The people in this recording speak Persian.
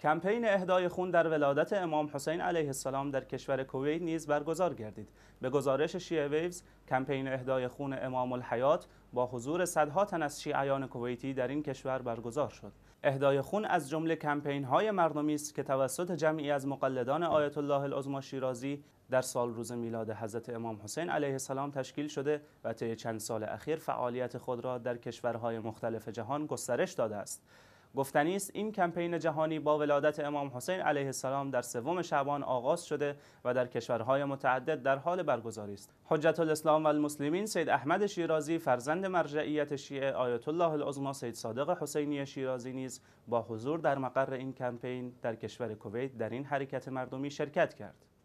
کمپین اهدای خون در ولادت امام حسین علیه السلام در کشور کویت نیز برگزار گردید. به گزارش شیعه ویوز، کمپین اهدای خون امام الحیات با حضور صدها تن از شیعیان کویتی در این کشور برگزار شد. اهدای خون از جمله کمپین های مردمی است که توسط جمعی از مقلدان آیت الله العظما شیرازی در سال روز میلاد حضرت امام حسین علیه السلام تشکیل شده و طی چند سال اخیر فعالیت خود را در کشورهای مختلف جهان گسترش داده است. گفتنی است این کمپین جهانی با ولادت امام حسین علیه السلام در سوم شعبان آغاز شده و در کشورهای متعدد در حال برگزاری است حجت الاسلام و المسلمین سید احمد شیرازی فرزند مرجعیت شیعه آیت الله العظما سید صادق حسینی شیرازی نیز با حضور در مقر این کمپین در کشور کویت در این حرکت مردمی شرکت کرد